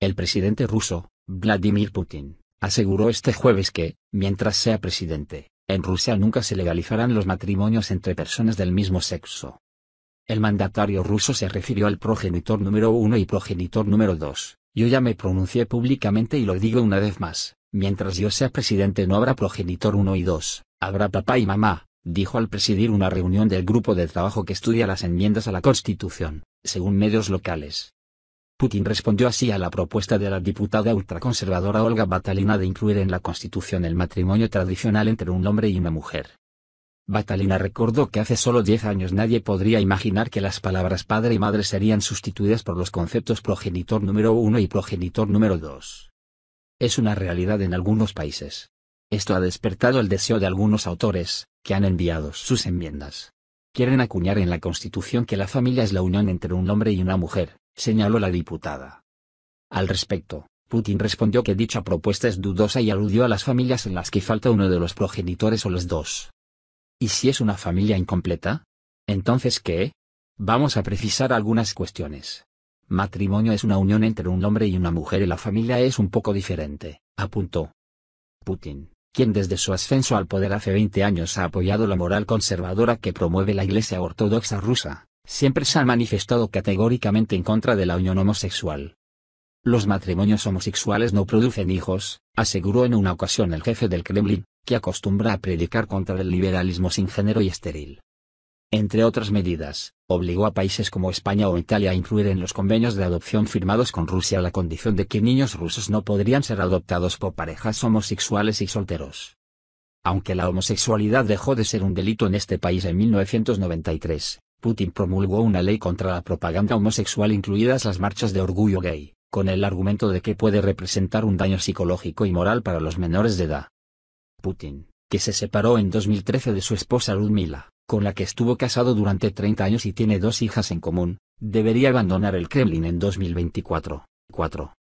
El presidente ruso, Vladimir Putin, aseguró este jueves que, mientras sea presidente, en Rusia nunca se legalizarán los matrimonios entre personas del mismo sexo. El mandatario ruso se refirió al progenitor número uno y progenitor número dos. Yo ya me pronuncié públicamente y lo digo una vez más, mientras yo sea presidente no habrá progenitor uno y dos, habrá papá y mamá, dijo al presidir una reunión del grupo de trabajo que estudia las enmiendas a la Constitución, según medios locales. Putin respondió así a la propuesta de la diputada ultraconservadora Olga Batalina de incluir en la Constitución el matrimonio tradicional entre un hombre y una mujer. Batalina recordó que hace solo 10 años nadie podría imaginar que las palabras padre y madre serían sustituidas por los conceptos progenitor número 1 y progenitor número 2. Es una realidad en algunos países. Esto ha despertado el deseo de algunos autores, que han enviado sus enmiendas. Quieren acuñar en la Constitución que la familia es la unión entre un hombre y una mujer, señaló la diputada. Al respecto, Putin respondió que dicha propuesta es dudosa y aludió a las familias en las que falta uno de los progenitores o los dos. ¿Y si es una familia incompleta? Entonces, ¿qué? Vamos a precisar algunas cuestiones. Matrimonio es una unión entre un hombre y una mujer y la familia es un poco diferente, apuntó. Putin, quien desde su ascenso al poder hace 20 años ha apoyado la moral conservadora que promueve la Iglesia Ortodoxa rusa, siempre se han manifestado categóricamente en contra de la unión homosexual. Los matrimonios homosexuales no producen hijos, aseguró en una ocasión el jefe del Kremlin, que acostumbra a predicar contra el liberalismo sin género y estéril. Entre otras medidas, obligó a países como España o Italia a incluir en los convenios de adopción firmados con Rusia la condición de que niños rusos no podrían ser adoptados por parejas homosexuales y solteros. Aunque la homosexualidad dejó de ser un delito en este país en 1993, Putin promulgó una ley contra la propaganda homosexual incluidas las marchas de orgullo gay, con el argumento de que puede representar un daño psicológico y moral para los menores de edad. Putin, que se separó en 2013 de su esposa Ludmila, con la que estuvo casado durante 30 años y tiene dos hijas en común, debería abandonar el Kremlin en 2024. 4.